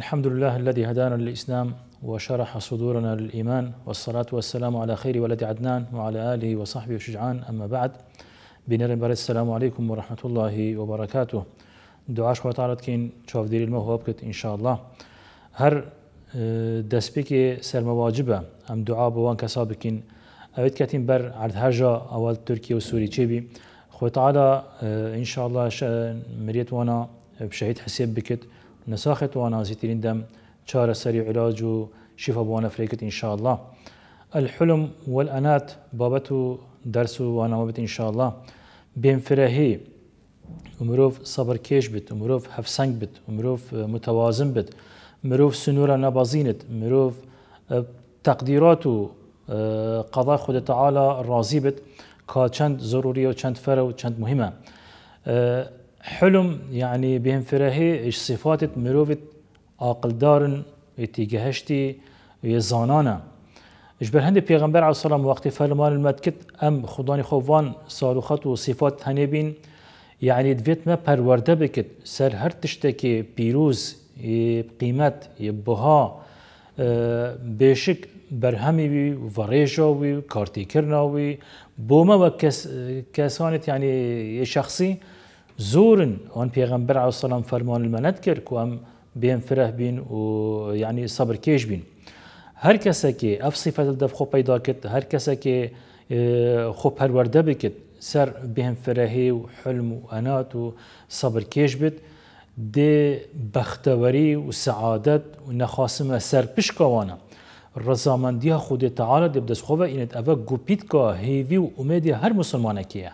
الحمد لله الذي هدانا للإسلام وشرح صدورنا للإيمان والصلاة والسلام على خير ولد عدنان وعلى آله وصحبه شجعان أما بعد بنرن برد السلام عليكم ورحمة الله وبركاته دعا خوا تعالى كين شوف دير المهو إن شاء الله هر اه، دسبيك سر مواجبة أم دعا بوان كسابكين أبيت كاتين بر عرض هجا أول تركيا وسوري تشيبي خو تعالى اه، إن شاء الله مريت وانا بشهيد اه، حسيب بكت نساخت وانا زيترين دم شارة سري علاج و شفا بوانا فريكت إن شاء الله الحلم والأنات بابتو درس وانا مبت إن شاء الله بين فرهي امروف صبر كيش بت مروف حفسنگ بت امروف متوازن بت مروف سنورة نبازينت مروف تقديراتو قضاء خود تعالى راضي بت كا چند ضروري و چند فره و چند مهمه حلم يعني بهم فراهي اش صفات مروفت عقل دارن اتجاهشتي يزانانا اش برهند پیغمبر عليه السلام وقت فرمان المدكت ام خداني خوفان صاروخات و صفات يعني دفيت ما پرورده بكت سر هر تشتکی بيروز قیمت بها اه، بشك برهمي بي وریجا بي کارتی کرنا بوما وكسانت اه، يعني شخصي زورن وان پیغمبر عليه السلام فرمان المند کر که هم بین فره بین و یعنی صبر کش بین هر کس کی اف صفات دف خو پیدا کت هر کس کی اه، خو پرورده بکت سر بهم فرهی و حلم و انات و صبر کیش بید دی بختوری و سعادت و نخاسم سر پیش کوانا رضامندی خود تعالی دی بدست خواه اینت اوه گوپید که هیوی و امید هر مسلمانه کیه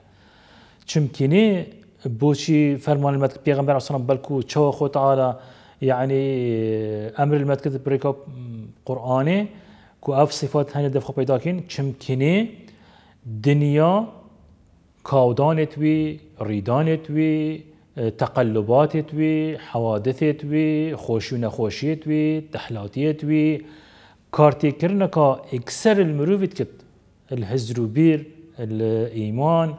چمکنه بوشي فرمان المتكت بيغمبر عليه بلكو تشو خو تعالى يعني أمر المتكت بريكوب قرآني كو أف صفات هاني دفخو بيداكين چمكني دنيا كاودانت وي ريدانت وي تقلباتت وي تحلاتيتوي وي خوشي وي تحلاتيت وي كارتي كرنكا اكسر المروفيت كت الهزروبير الايمان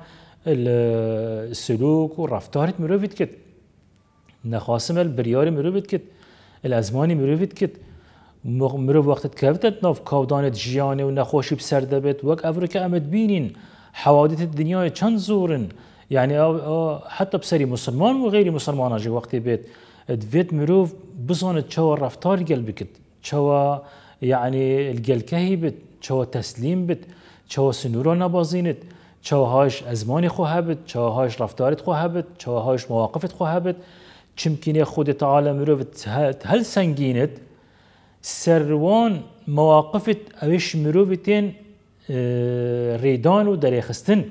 السلوك والرفتار مروفيت كت نخاسم البريار مروفيت كت الازماني مروفيت كت مرو وقت كفتت نوف كودانت جيانه ونخوشي بسرده بيت وك افريكا امد بينين حوادث الدنيا چند زورن يعني حتى بسري مسلمان وغير مسلمان اجي وقت بيت دفيت مروف بزون تشوا رفتار قلبك تشوا يعني القلكهي بت تشوا تسليم بت تشوا سنورو نبازينت چاهاش ازمانی خو هبت چاهاش رفتارت خو هبت چاهاش مواقفت خو هبت چمکنه خود تعالی مرو هل سنگینت سروان مواقفت اوش مرو بتین اه، ریدان و دریخستن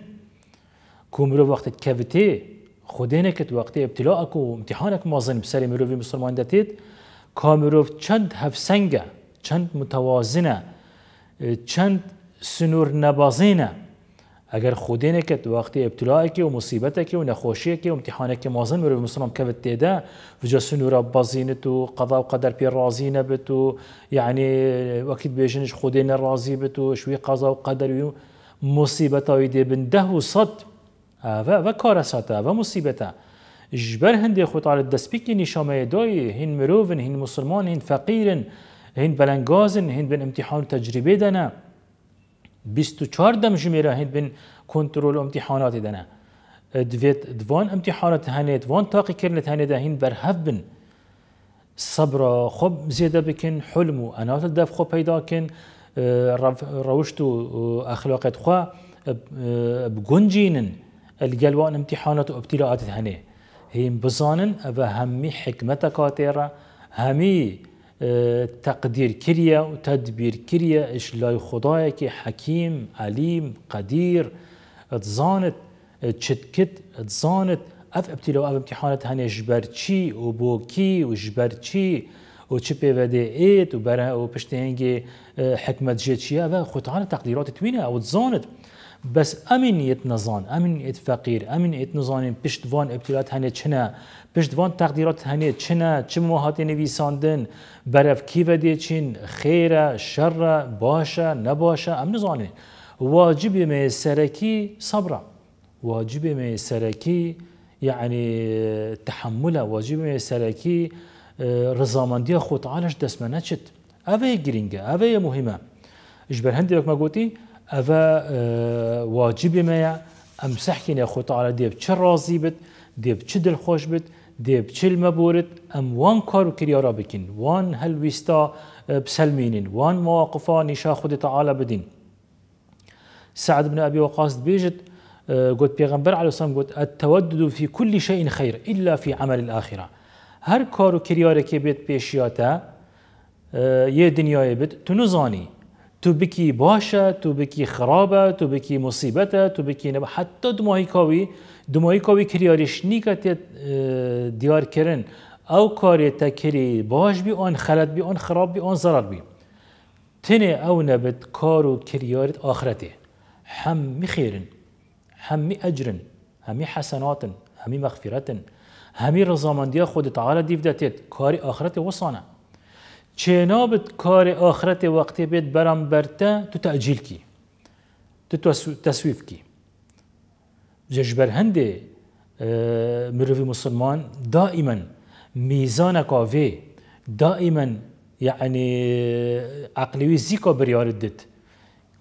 کو مرو وقت خودینه خودینکت وقت ابتلاءک و امتحانک مازن بسری مرو مسلمان دتید کامرو چند هفسنگه چند متوازنه اه، چند سنور نبازینه اگر خودینه که وقتی ابتلاعی که و مصیبت که و نخوشی که و امتحانی که مازن مروی مسلم که تیدا و جسن را بازین تو قضا و قدر پی راضی نبت و یعنی وقتی بیشنش خودین راضی بت و شوی قضا و قدر و مصیبت های دی بن ده و صد آه، و و کار و مصیبت جبر هندی خود علی دست پیکی نشامه دایی هین مروون هین مسلمان هین فقیرن هین بلنگازن هین بن امتحان تجربه دنه 24 دم جميرة هند بن كنترول امتحانات دنا دویت دوان امتحانات هنید وان تاقی کرنت هنید هین بر هف بن صبر خوب زیده بکن حلم و انات دف خوب پیدا کن روشت و اخلاقت خوا بگنجینن الجلوان امتحانات و ابتلاعات هنی هین بزانن و همی حکمت کاتیرا همی تقدير كريا وتدبير كريا اش لای خدای حكيم عليم قدير قدیر اتزانت چتکت اتزانت اف ابتلا اف امتحانت هنه جبرچی و بوکی و جبرچی و چه پیوده إيت و برای و پشت هنگی حکمت جه چیه و خود تقدیرات توینه و اتزانت بس امنیت نزان امنیت فقیر امنیت نزانین پشتوان ابتلات هنه چنه پشتوان تقديرات هني چنا چه موهات نويساندن برف کی ودی چين خير شر باشا نباشا ام نزانین واجب مي سركي صبره واجب مي سركي يعني تحمله واجب مي سركي اه، رضامندی خود عالش دست منچت اوي گرينگه اوي مهمه اجبر هندی ما قوتي أفا واجب آه، ئەە واجبی مەیە ئەم سەحکینە خۆتەعاە دێب چه ڕازی بت دێب چ دڵخۆش بت دێب چل مەبورت أم وان کار و رابكين وان هل ويستا آه، بسەلمینین وان مواقفا نشا خودی تعالى بدين سعد بن أبي وقاص بيجت آه، قلت بيغمبر عليه الصلاة قلت التودد في كل شيء خير إلا في عمل الآخرة هر کار و ركبت بيشياتا يا دنيا يبت تنزاني تو بکی باشه تو بکی خرابه تو بکی مصیبته تو بکی نبه حتی دماهی کاوی دماهی کاوی کریارش نیکت اه، دیار کرن او كاري تکری باش بي اون خلط بي اون خراب بي اون ضرر بي تني او نبت كارو کریارت آخرته هم خیرن هم اجرن هم حسناتن هم مغفرتن هم رضامندی خود تعالى دیو داتید کاری آخرت وصانه چنابت کار آخرت وقتی بید برام برته تو تأجیل کی تو تسویف کی ججبر هنده اه، مروی مسلمان دائما میزان کاوی دائما يعني عقلوي زیکا بریارد دت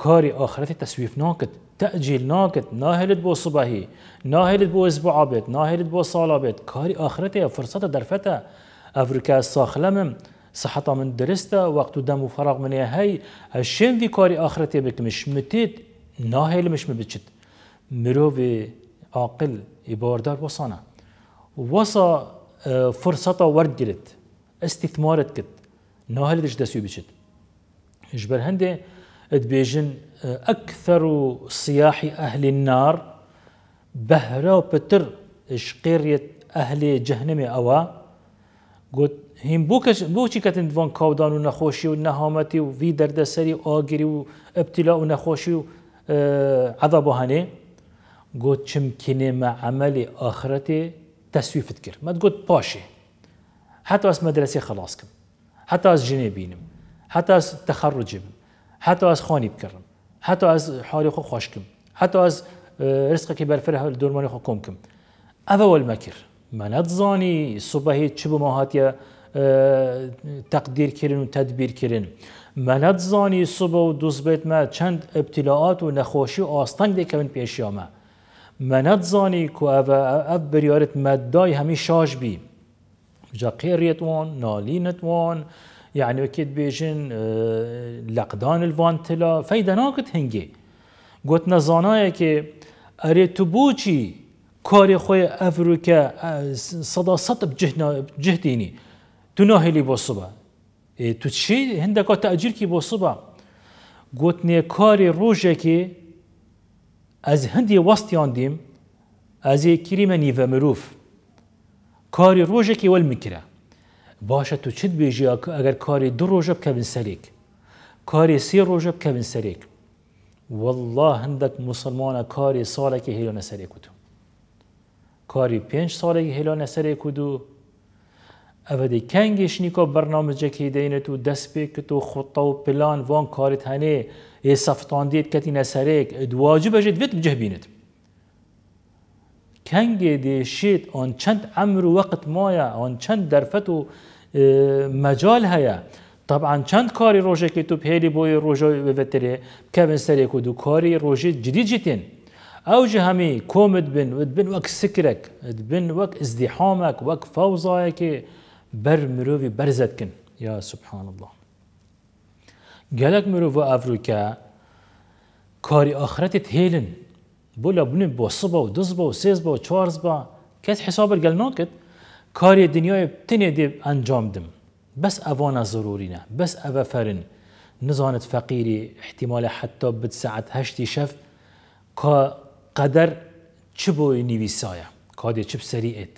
كاري آخرتي تسويف ناكت تأجيل ناكت ناهلت بو صبحی ناهلت بو اسبوع ناهلت بو صالابت كاري آخرتي فرصة درفتا أفريكا ساخلمم صحتا من درستا وقت دم و فراغ من هی هشین وی کاری مش متيت متید مش مبتشت مرو عاقل باردار وصانا وصا اه، فرصة ورد گرت استثمارت كت ناهل دش دسيو بچت جبر هندي ادبيجن اكثر اه، صياح اهل النار بهرا وبتر شقيرية اهل جهنم اوا گوت هیم بوکش بوچی کتن دوان کودان و نخوشی و نهامتی و وی دردسری و آگیری و ابتلا و نخوشی و عذاب هنه گوت چم کنه ما عمل آخرت تسویفت کرد مد گوت پاشه حتی از مدرسه خلاص کم حتی از جنه بینم حتی از تخرج بم حتی از خانی بکرم حتی از حالی خو خوش کم حتی از رزقی برفره دورمانی خو کم کم اول مکر مە صبح چی چه چ بۆ تقدیر کردن و تەدبیرکردن. زانی صبح و ما چند ابتلاعات و نخوشی و ئاستەنگ دەکەون پێشیامە. مەنەتزانی کو ئەف بریارت مدای همی شاش بی. جا یعنی نالینتوان، لقدان لقدان تلا الوانتلا فەیدەناکت هنگی گوت که که اره تو بوچی کاری خوي افریقا صدا صد بجهدینی تو تناهي لي بوصبا اي چی هندکا تاجير كي بوصبا قوتني گوتنی روجكي از هندي وسط يانديم از کریم نيفا مروف کاری روجكي والمكرا باشا میکره بيجي اگر کاری دو روجب كابن سريك سریک سي روجب كابن سريك والله هندک مسلمان کاری صالكي که هیلو کاری پێنج ساڵێکی هێلانە سەرێک و دوو ئەوەدەی کەنگێشنیکۆ بەرنامەجەکی دەینێت و دەست پێکرد و خوتە و پلان وان کارت هەنێ ێ سەفتاندێت کەتی نەسەرێک دواجی بەژێت بێت بجەبینێت. کەنگێ دێشێت ئەن چەند ئەمر و وەقت مایە ئەن چەند دەرفەت و مەجال هەیە. طبعاً چەند کاری ڕۆژێکی تو پێری بۆی ڕۆژەوەی بەترێ کەبن سەرێک و دوو کاری ڕۆژێت جدی جتێن. او همي كوم تبن وتبن وك سكرك تبن وك ازدحامك وك فوضايك بر مروفي برزتكن يا سبحان الله قالك مروف افريكا كاري اخرتت هيلن بولا بني بوصبا ودزبا وسيزبا وشارزبا كاس حساب قال نوكت كاري الدنيا بتني دي انجام دم بس افانا ضرورينا بس افا فرن نزانت فقيري احتمال حتى بد هشتي شف كا قدر چه بوی نویسایه کادی چه سریعت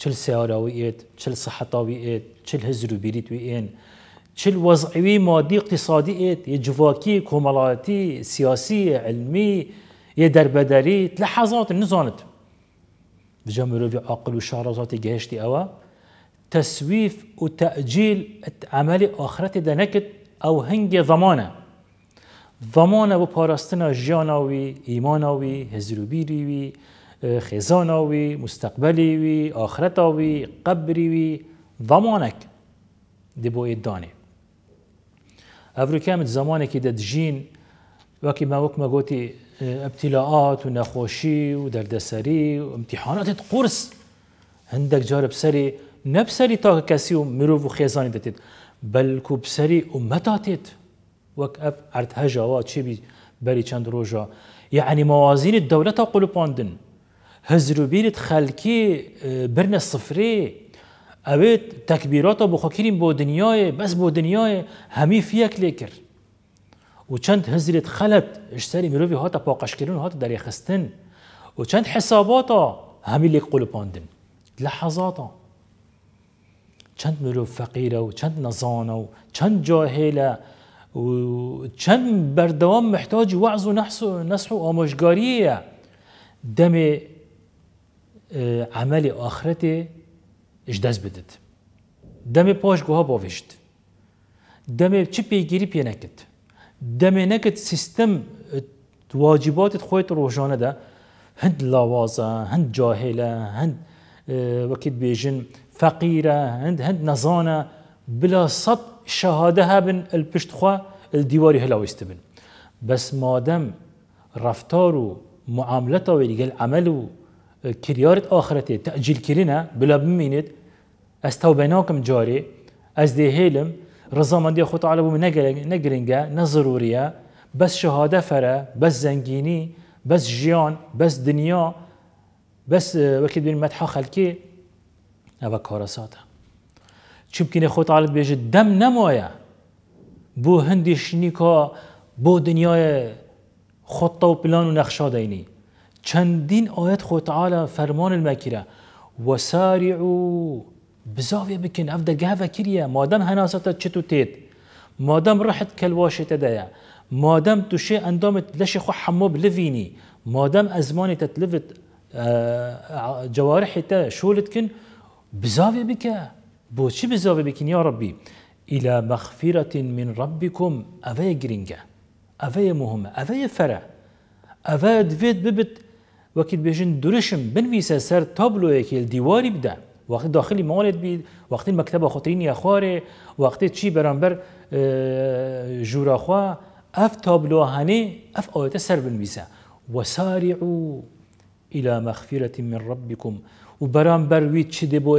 چل سیاراوی اید چل صحتاوی اید چل هزرو بیریت وی چل وضعوی مادی اقتصادیت یه جواکی کمالاتی سیاسی علمی یه دربدری لحظات نزانت بجا مروفی عقل و شارزاتی گهشتی اوا تسويف وتأجيل عملي آخرتي دنكت أو هنج ضمانة ضمانه و پاراستن جیانا وی ایمانا وی هزروبیری وی اه، خزانا وی مستقبلی وی آخرتا وی قبری وی ضمانك دي بو إداني أفريكامت زمانك دا تجين وكي ما وكما قوتي اه، ابتلاءات ونخوشي ودردسري وامتحانات قرص عندك جارب سري نبسري تاك كاسي ومروف وخيزاني دتت بل كوب سري أمتاتت وەک ئەف بي بري چند روجا يعني موازين الدوله تقول قولپاندن هزرو خەلکی خلكي برن صفري تەکبیراتە تكبيرات ابو بۆ بو دنياي بس بو دنياي همي فيك ليكر و هزرت هەزرێت اشتري شسەری مرۆڤ هاتە پاقشکردن هاتە دەریخستن و چەند حساباتە همي لێک قول لە حەزاتە چند مرۆڤ فقيرة و چند نزانة و چند جاهلة چەند بەردەوام محتاج وعظ و نەسح و ئامۆژگاریە دەمێ اه، عملی ئاخرەتێ ش دەست بدت دم پاش گوها باویشت دم چی پیگیری پی نەکرد دم نەکرد سیستم اه، واجباتت خۆیت ده هند لاوازە هند جاهله هند اه، وکید بیجن فقیره هند هند نزانه بلا صد شهاده هبن البشتخوا الديواري هلا ويستبن بس ما دام رفتارو معاملته ويقال عملو كريارت آخرته تأجيل كرنا بلا بمينت استوبناكم جاري از دي هيلم رضا من دي خطا على بو نجرنجا نضرورية بس شهادة فرا بس زنجيني بس جيان بس دنيا بس اه، وكيد بين مدحا خلكي أبا كارساته چی بکینە خۆتاالت بێژت دم نمایه بو هندیش نیکا بو دنیای خۆتە و پلان و نقشه نەخشادەینی چەندین آیت خۆتەعاە فەرمان فرمان المکیره و بزاوێ بکن افده هناسه تا کریە تید هەناسەتە چت و تێت مادەم ڕحت کەلواشێتەدایە مادەم تووشێ ئەندامت لەشی خۆ حەمۆ بلڤینی مادەم ئەزمانی اه، جوارحی تا شولت کن بزاوێ بکه بۆ چی بزەوە يا ربي إلى مغفرة من ربكم أفايا جرينجا أفايا مهمة أفايا فرع أفايا دفيت ببت وكيد بيجن درشم بنفيسا سر تابلو يكي الديواري بدا وقت داخلي مولد بي وقت المكتبة خطرين يا خواري وقت برانبر اه، جورا خوا اف تابلو هاني اف آيات سر بنفيسا وسارعوا إلى مغفرة من ربكم وبرام بروي تشدي بو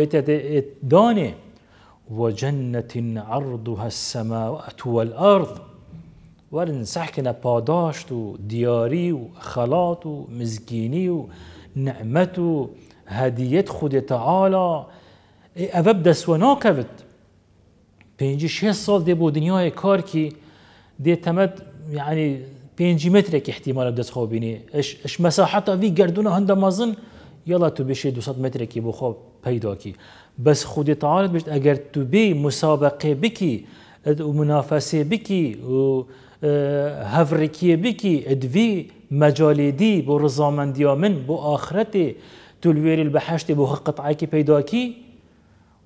داني وجنة عرضها السماوات والأرض ولن سحكنا باداشتو دياري وخلاط ومزكيني ونعمة هدية خود تعالى أبب دس وناكبت بينجي شي سال دي بو دنياي كاركي دي تمد يعني 5 مترك احتمال دست خواب بینی اش اش مساحت في گردونه هند مازن یلا تو بشي 200 متركي بو خو پیدا کی بس خود تعالی بشت اگر تو بی مسابقه بکی اد و منافسه بکی و هفرکی اه، بکی اد وی مجالی دی بو رضامندیا من بو آخرت تلویر البحشت بو قطعه کی پیدا کی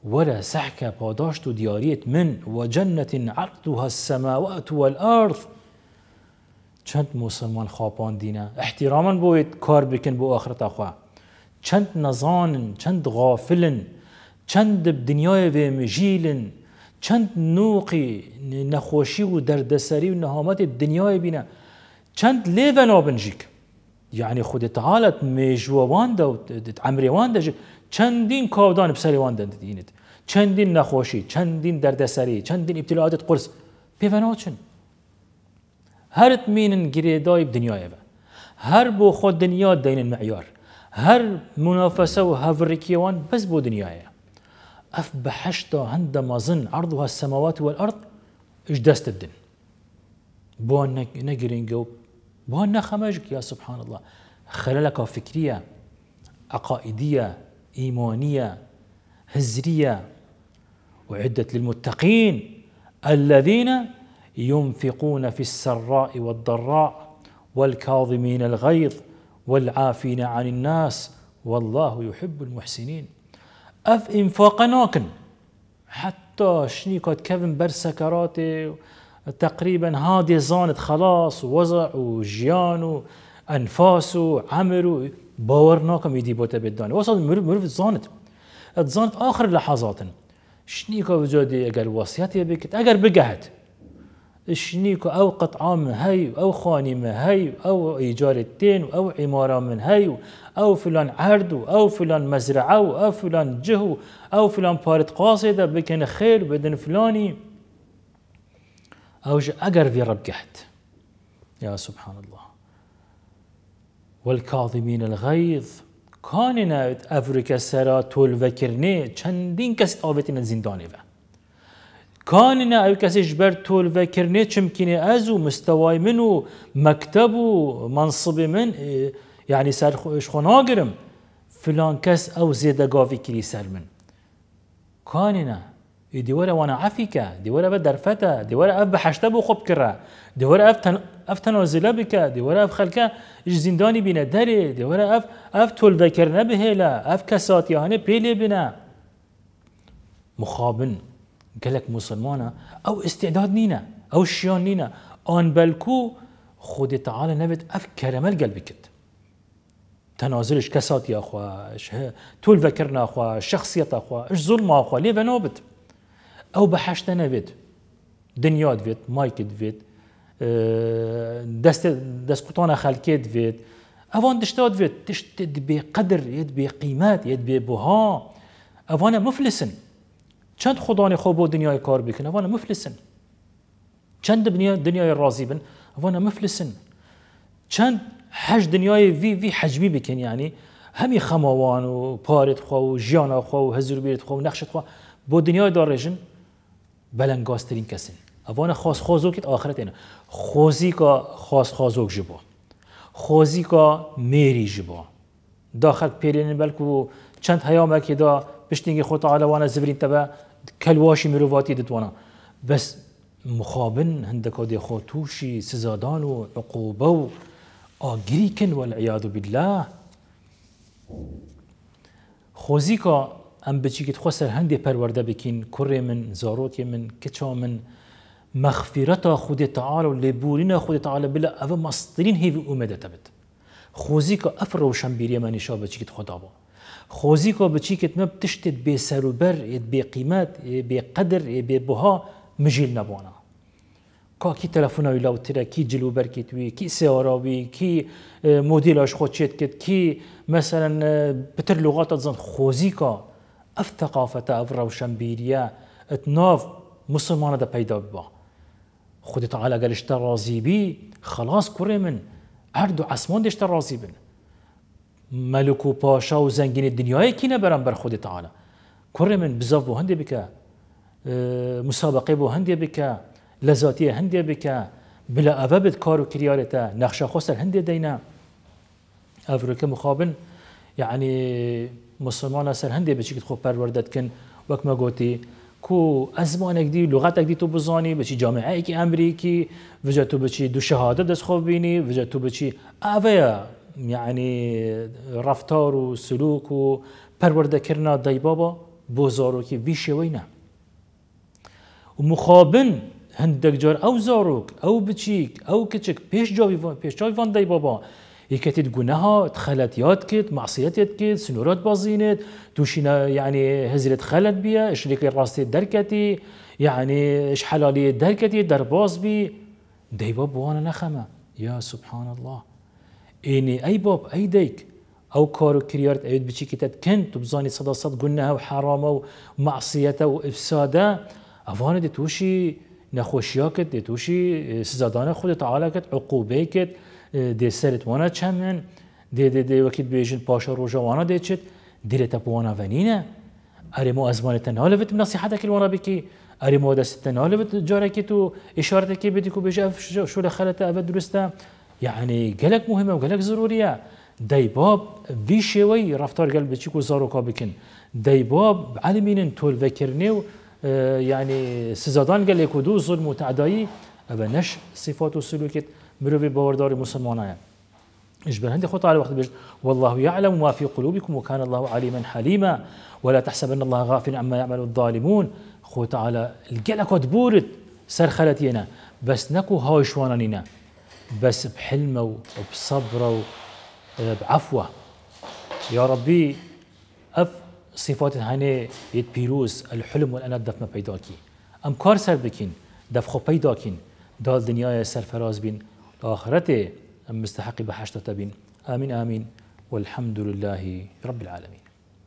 ولا سحك باداشت دياريت من وجنة عرضها السماوات والأرض چند مسلمان خاپاندینە احتراماً باید کار بکن آخرت آخوا چند نەزانن چند غافلن چند دنیای و مژیلن چند نوقی نخوشی و دردسری و نهامت دنیای بینە چەند لێڤە نابنژیک یعنی خودتەحالت مێژوەوان ئەمرێوان دەژ چەندین کاودان بسەریوان دەدینت چەندین نەخۆشی چەندین دەردەسەری چەندین ئیبتیلعادت ابتلاءات قرص ناچن هر تمینن گریدای دنیای و هر بو خود دنیا دین معیار هر منافسه و هفركيوان بس بو دنيايا اف بحشتا هند مازن عرضها السماوات والارض اش دست الدن بوان نجرين جو بوان يا سبحان الله خللك فكرية عقائدية إيمانية هزرية وعدت للمتقين الذين ينفقون في السراء والضراء والكاظمين الغيظ والعافين عن الناس والله يحب المحسنين اف انفاقناكن حتى شني كفن كيفن سكرات تقريبا هادي زانت خلاص وزع وجيان وانفاس وعمر باورناكم يدي بوتا بدان وصل مرف زانت زانت اخر لحظات شنيكا وجودي اگر وصيتي بكت اگر بقهت شنيكو او قطعه من هي او خاني من هي او ايجار التين او عماره من هي او فلان عرض او فلان مزرعه او فلان جهو او فلان بارت قاصده بكن خير بدن فلاني او اجر في رب قحت يا سبحان الله والكاظمين الغيظ كان نايت افريكا سرا طول وكرني چندين كست آبتين زندانه کانینە ئەو کەسیش بەر تۆلڤەکردێ چمکینێ ئەز و مستەوای من و مەکتەب و منصبی من یعنی سەرخۆناگرم فلان کەس ئەو زێدەگاوی کری سەر من کانینە دیوەرە وانە عفیکە دیوەرە بە دەرفەتە دیوەرە ئەف بەحشتە بۆ خۆ بکڕە دیوەرە ئەف تەنۆزیلە بکە دیوەرە ئەف خەلکە ژ زیندانی بینە دەرێ دیوەرە ئەف ئەف تۆلڤەکردە بهێلە ئەف کەساتیانە پێ لێ بنە مخابن گەلک مسلمانە أو استعداد نينا أو شیان نينا أن بالكو خود تعالى نبت أف کەرەمەل گەل تنازلش تەنازلش يا یاخوا تول بەکرد ناخوا شخصیتەخوا اش ظلم ماخوا لێ بەنەوە أو ئەو نبت نەبێت دنیا دوێت مایکت اه، دوێت دەستکوتانە خەلکێ دوێت ئەوان دشتا دوێت تشت بێ قدر يد بێ قیمەت یت بێ مفلسن چند خدان خوب و دنیای کار بکن اونا مفلسن چند دنیا دنیای راضی بن اونا مفلسن چند حج دنیای وی وی حجمی بکن یعنی همی خماوان و پارت خوا و جیانا خوا و هزور بیرت خوا و نقشت خوا با دنیای دارشن بلنگاسترین کسن اوان خاص خازوکت آخرت اینا خوزی کا خاص خازوک جبا خوزی کا میری جبا داخل پیلین بلکو چند هیامه که دا پشتینگی خود تعالی وانا زبرین تبا کەلواشی مرۆڤاتی دەتوانە بس مخابن هەندێکا دێخۆ تووشی سزادان و عقوبە و ئاگریکن وەعیاد و بیلا خۆزیکە ئەم بچیکت خۆ سەر هەندێک پەروەەردە بکەین کوڕێ من زارۆکی من کچا من مەخفیرەتا خودێ تعاال و لێبورینە خودێ تعاالە بلە ئەوە مەسترین هێوی أفروشن خۆزیکە ئەف ڕەوشەمبیریەمە نیشا بچیت خۆدابە خۆزی کۆ بچیکتمە تشتت بێسەروبەر كي بێقدر بێبها مژیل نەبووە کاکی تەلەفۆنەوەی لاوترەکی جلوبەرکی توی کی سێوەراوی کی مدیلاش خۆچێت کرد کی مەسەرەن پتر لغاتە زن اف ثقافة اف ئەف ڕەوشەمبیریە ئەت ناو مسلمانە دە پەیدا ببە خودت عالە رازي بي خلاص کوڕێ من هەردوو عسمان دشتە رازي بن مەلوک و پاشا و زەنگینی دنیایەکی نەبەرم بەر خودی تعاە کوڕێ من بزەف بۆ هەندێ بکە اه، مسابقی بۆ هەندێ بکە لە زاتیە هەندێ بکە بلە ئەە بێت کار و کریارێتە نەخشە خۆسەر هەندێ دەینا ئەفرەکە مخابن یعنی هندی سەر هەندێ بچیت خۆ پەروەردەتکن وەکمە گوتی کو ازمان دی لغت دی تو بزانی بچی که امریکی وجە تو بچی دوو دست دەستخۆ بینی وجە تو بچی ئاەیە يعني رفتار و سلوک و پەروەردەکردنا دەیبابە بۆ زارۆکی بی شێوەی نە و مخابن هەندێک جار ئەو زارۆک ئەو بچیک ئەو کچک پێشجاوی پێشجاویوان دەیبابە یکەتیت گونەها خەلەتیات کرد مەعسیەتێت کرد سنوورات بازینێت تووشینە یعنی هەزرێت خەلەت بیە شلێکی ڕاستی اش یعنیش حەلالی دەرکەتی دەرباز بی بابا بوانە نخمه یا سبحان الله إني أي باب أي ديك او كارو كريارت أيد بشي که كنت وبزاني تو صدا صد قلناها وحرامه ومعصيته وإفسادة أفانا آه، آه، دي افساده اوانه دي توشي سزادانا خود تعالى كت عقوبه کت دی سرت وانا چمن دي دي دي وكت بيجن باشا روجا وانا دي چت دي تپ وانا أري ارمو ازمان تنالفت من الورا الوانا بكي أري مو دست تو اشارتکی بدی بديكو بجا شو لخالتا أبد درسته يعني گەلک مهمة و ضرورية ضرورە باب وی شێوەی ڕفتار گەل بچیک و زارۆکا بکن دەی باب علمين تول و يعني سزادان قال لك دوو ظلم وتعدائي أبا نش صفات و مروي مرۆڤ باوەڕداری مسلمانایە إيش بهندي على وقت بيجد والله يعلم ما في قلوبكم وكان الله عليما حليما ولا تحسبن الله غافل عما يعمل الظالمون خوت على الجلك بورد خلتينا بس نكو هاي شوانانينا بس بحلمه وبصبره آه، بعفوه يا ربي اف صفات هاني يد پیروز الحلم والانا دف ما بيداكي ام كار سر بكين دف خو بيداكين کین دال دنیای سرفراز بین آخرت ام مستحق بحشتة بين امين امين والحمد لله رب العالمين